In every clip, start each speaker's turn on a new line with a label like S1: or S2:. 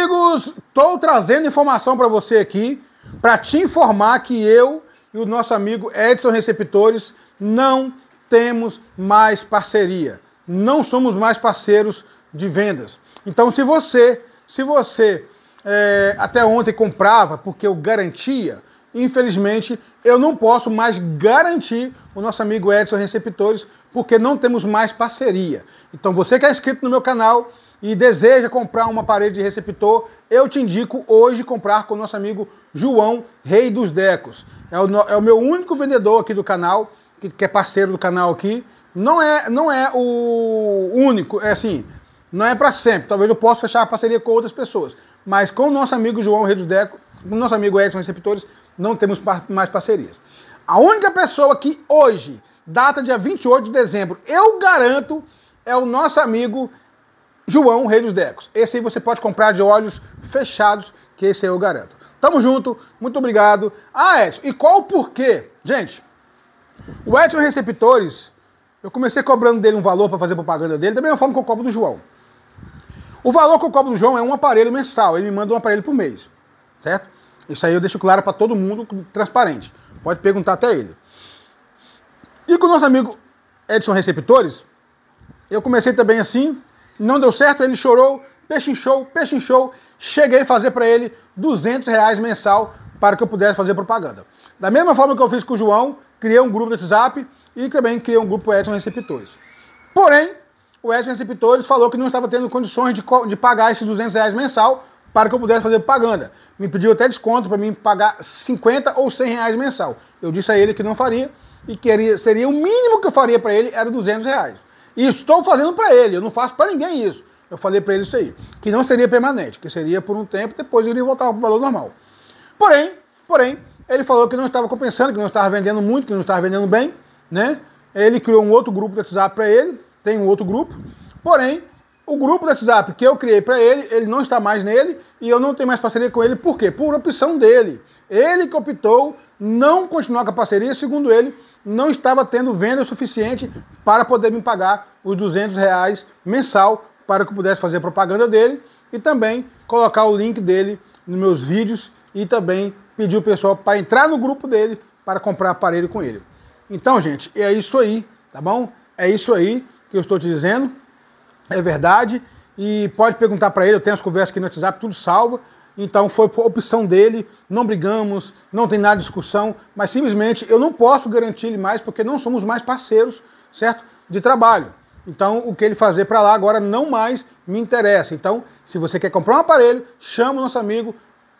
S1: amigos, estou trazendo informação para você aqui para te informar que eu e o nosso amigo Edson Receptores não temos mais parceria, não somos mais parceiros de vendas. Então, se você, se você é, até ontem comprava porque eu garantia, infelizmente eu não posso mais garantir o nosso amigo Edson Receptores porque não temos mais parceria. Então, você que é inscrito no meu canal e deseja comprar uma parede de receptor, eu te indico hoje comprar com o nosso amigo João Rei dos Decos. É o, é o meu único vendedor aqui do canal, que, que, é parceiro do canal aqui. Não é, não é o único, é assim, não é para sempre. Talvez eu possa fechar a parceria com outras pessoas. Mas com o nosso amigo João Rei dos Decos, com o nosso amigo Edson Receptores, não temos par mais parcerias. A única pessoa que hoje, data dia 28 de dezembro, eu garanto, é o nosso amigo João, Rei dos Decos. Esse aí você pode comprar de olhos fechados, que esse eu garanto. Tamo junto, muito obrigado. Ah, Edson, e qual o porquê? Gente, o Edson Receptores, eu comecei cobrando dele um valor para fazer propaganda dele, da mesma forma que eu cobro do João. O valor que eu cobro do João é um aparelho mensal, ele me manda um aparelho por mês, certo? Isso aí eu deixo claro para todo mundo, transparente. Pode perguntar até ele. E com o nosso amigo Edson Receptores, eu comecei também assim, não deu certo, ele chorou, pechinchou, pechinchou, cheguei a fazer para ele 200 reais mensal para que eu pudesse fazer propaganda. Da mesma forma que eu fiz com o João, criei um grupo do WhatsApp e também criei um grupo Edson Receptores. Porém, o Edson Receptores falou que não estava tendo condições de, de pagar esses 200 reais mensal para que eu pudesse fazer propaganda. Me pediu até desconto para mim pagar 50 ou 100 reais mensal. Eu disse a ele que não faria e que seria o mínimo que eu faria para ele era 200 reais. E estou fazendo para ele, eu não faço para ninguém isso. Eu falei para ele isso aí, que não seria permanente, que seria por um tempo, depois ele voltava para o valor normal. Porém, porém, ele falou que não estava compensando, que não estava vendendo muito, que não estava vendendo bem, né? Ele criou um outro grupo de WhatsApp para ele, tem um outro grupo. Porém, o grupo do WhatsApp que eu criei para ele, ele não está mais nele e eu não tenho mais parceria com ele. Por quê? Por opção dele. Ele que optou não continuar com a parceria, segundo ele, não estava tendo venda suficiente para poder me pagar os 200 reais mensal para que eu pudesse fazer propaganda dele e também colocar o link dele nos meus vídeos e também pedir o pessoal para entrar no grupo dele para comprar aparelho com ele. Então, gente, é isso aí, tá bom? É isso aí que eu estou te dizendo, é verdade. E pode perguntar para ele, eu tenho as conversas aqui no WhatsApp, tudo salvo. Então foi por opção dele, não brigamos, não tem nada de discussão, mas simplesmente eu não posso garantir ele mais porque não somos mais parceiros, certo? De trabalho. Então, o que ele fazer para lá agora não mais me interessa. Então, se você quer comprar um aparelho, chama o nosso amigo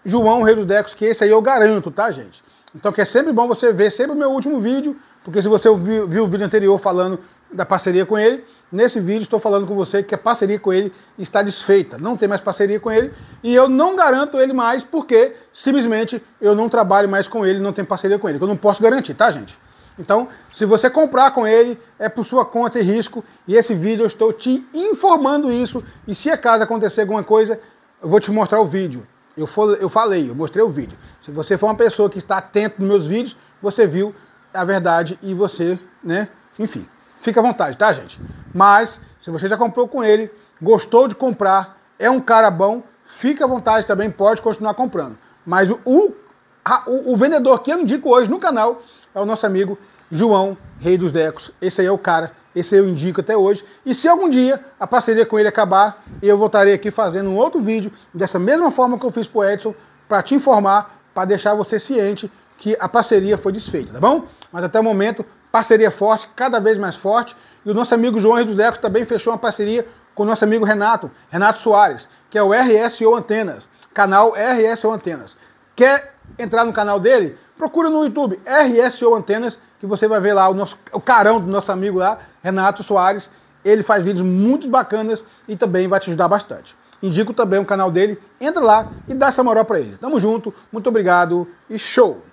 S1: João Rei dos Decos, que esse aí eu garanto, tá, gente? Então, que é sempre bom você ver sempre o meu último vídeo, porque se você viu, viu o vídeo anterior falando da parceria com ele. Nesse vídeo estou falando com você que a parceria com ele está desfeita, não tem mais parceria com ele e eu não garanto ele mais porque simplesmente eu não trabalho mais com ele, não tenho parceria com ele, eu não posso garantir, tá, gente? Então, se você comprar com ele, é por sua conta e risco, e esse vídeo eu estou te informando isso, e se acaso acontecer alguma coisa, eu vou te mostrar o vídeo. Eu, for, eu falei, eu mostrei o vídeo. Se você for uma pessoa que está atento nos meus vídeos, você viu a verdade e você, né, enfim, fica à vontade, tá, gente? Mas, se você já comprou com ele, gostou de comprar, é um cara bom, fica à vontade também, pode continuar comprando. Mas o, o, a, o, o vendedor que eu indico hoje no canal é o nosso amigo João Rei dos Decos. Esse aí é o cara, esse eu indico até hoje. E se algum dia a parceria com ele acabar, eu voltarei aqui fazendo um outro vídeo, dessa mesma forma que eu fiz pro Edson, para te informar, para deixar você ciente que a parceria foi desfeita, tá bom? Mas até o momento, parceria forte, cada vez mais forte. E o nosso amigo João dos Ecos também fechou uma parceria com o nosso amigo Renato, Renato Soares, que é o RSO Antenas, canal RSO Antenas. Quer entrar no canal dele? Procura no YouTube RSO Antenas, que você vai ver lá o, nosso, o carão do nosso amigo lá, Renato Soares. Ele faz vídeos muito bacanas e também vai te ajudar bastante. Indico também o canal dele, entra lá e dá essa moral para ele. Tamo junto, muito obrigado e show!